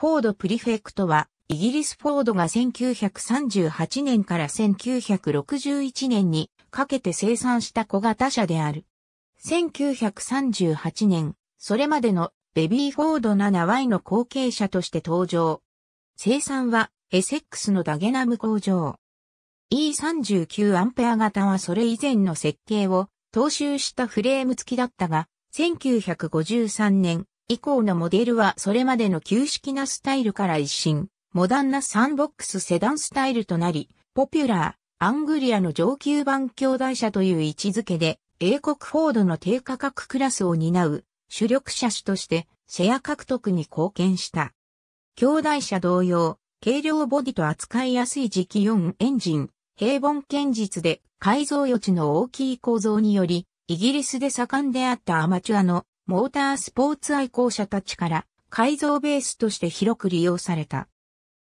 フォードプリフェクトは、イギリスフォードが1938年から1961年にかけて生産した小型車である。1938年、それまでのベビーフォード 7Y の後継者として登場。生産はエセックスのダゲナム工場。E39 アンペア型はそれ以前の設計を踏襲したフレーム付きだったが、1953年、以降のモデルはそれまでの旧式なスタイルから一新、モダンなサンボックスセダンスタイルとなり、ポピュラー、アングリアの上級版兄弟車という位置づけで、英国フォードの低価格クラスを担う主力車種としてシェア獲得に貢献した。兄弟車同様、軽量ボディと扱いやすい磁気4エンジン、平凡堅実で改造余地の大きい構造により、イギリスで盛んであったアマチュアのモータースポーツ愛好者たちから改造ベースとして広く利用された。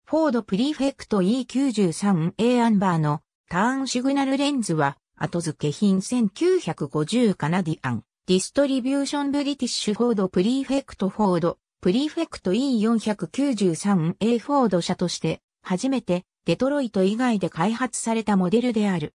フォードプリフェクト E93A アンバーのターンシグナルレンズは後付け品1950カナディアンディストリビューションブリティッシュフォードプリフェクトフォードプリフェクト E493A フォード社として初めてデトロイト以外で開発されたモデルである。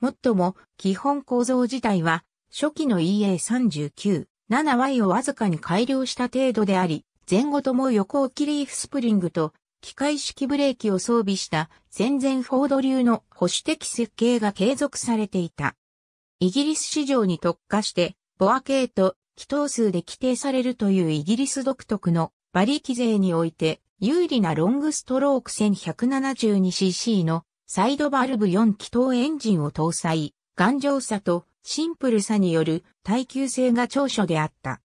もっとも基本構造自体は初期の EA39 7Y をわずかに改良した程度であり、前後とも横置きリーフスプリングと機械式ブレーキを装備した戦前フォード流の保守的設計が継続されていた。イギリス市場に特化して、ボア系と気筒数で規定されるというイギリス独特の馬力税において有利なロングストローク 1172cc のサイドバルブ4気筒エンジンを搭載、頑丈さとシンプルさによる耐久性が長所であった。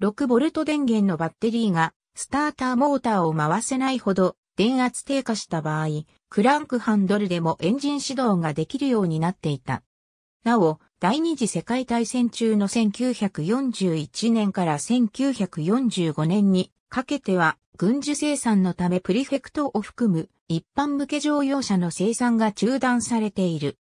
6V 電源のバッテリーがスターターモーターを回せないほど電圧低下した場合、クランクハンドルでもエンジン始動ができるようになっていた。なお、第二次世界大戦中の1941年から1945年にかけては軍需生産のためプリフェクトを含む一般向け乗用車の生産が中断されている。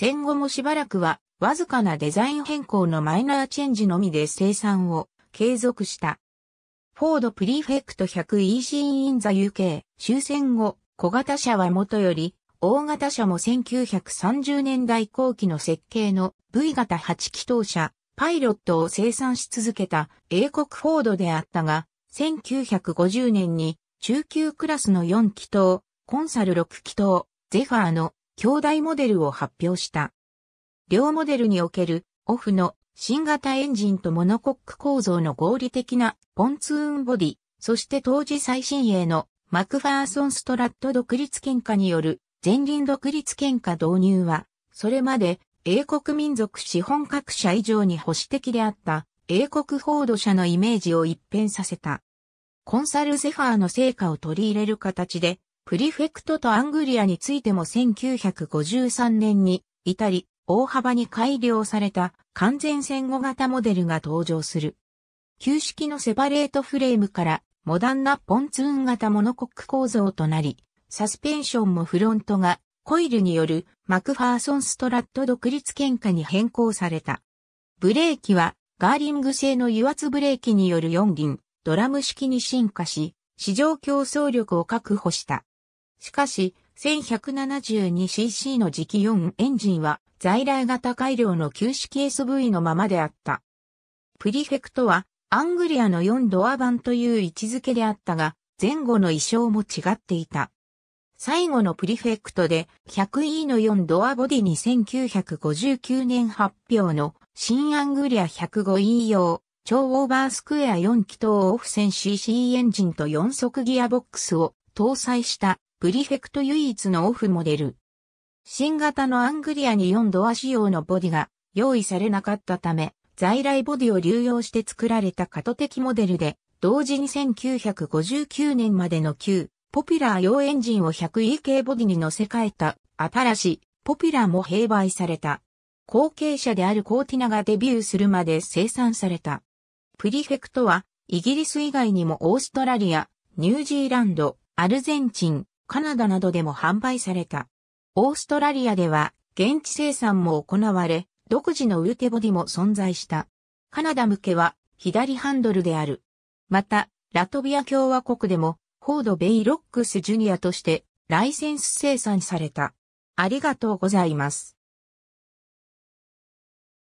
戦後もしばらくは、わずかなデザイン変更のマイナーチェンジのみで生産を継続した。フォードプリフェクト 100EC in the UK 終戦後、小型車はもとより、大型車も1930年代後期の設計の V 型8気筒車、パイロットを生産し続けた英国フォードであったが、1950年に中級クラスの4気筒、コンサル6気筒、ゼファーの兄弟モデルを発表した。両モデルにおけるオフの新型エンジンとモノコック構造の合理的なポンツーンボディ、そして当時最新鋭のマクファーソンストラット独立喧嘩による前輪独立喧嘩導入は、それまで英国民族資本各社以上に保守的であった英国フォード社のイメージを一変させた。コンサルゼファーの成果を取り入れる形でプリフェクトとアングリアについても1953年に、至り、大幅に改良された完全戦後型モデルが登場する。旧式のセパレートフレームからモダンなポンツーン型モノコック構造となり、サスペンションもフロントがコイルによるマクファーソンストラット独立喧嘩に変更された。ブレーキはガーリング製の油圧ブレーキによる4輪ドラム式に進化し、市場競争力を確保した。しかし、1172cc の磁気4エンジンは在来型改良の旧式 SV のままであった。プリフェクトはアングリアの4ドア版という位置づけであったが、前後の衣装も違っていた。最後のプリフェクトで 100E の4ドアボディに1959年発表の新アングリア 105E 用超オーバースクエア4気筒オフセン CC エンジンと4速ギアボックスを搭載したプリフェクト唯一のオフモデル。新型のアングリアに4ドア仕様のボディが用意されなかったため、在来ボディを流用して作られた過渡的モデルで、同時に1959年までの旧、ポピュラー用エンジンを 100E k ボディに乗せ替えた、新しい、ポピュラーも併売された。後継者であるコーティナがデビューするまで生産された。プリフェクトは、イギリス以外にもオーストラリア、ニュージーランド、アルゼンチン、カナダなどでも販売された。オーストラリアでは現地生産も行われ、独自のウルテボディも存在した。カナダ向けは左ハンドルである。また、ラトビア共和国でも、フォード・ベイ・ロックス・ジュニアとしてライセンス生産された。ありがとうございます。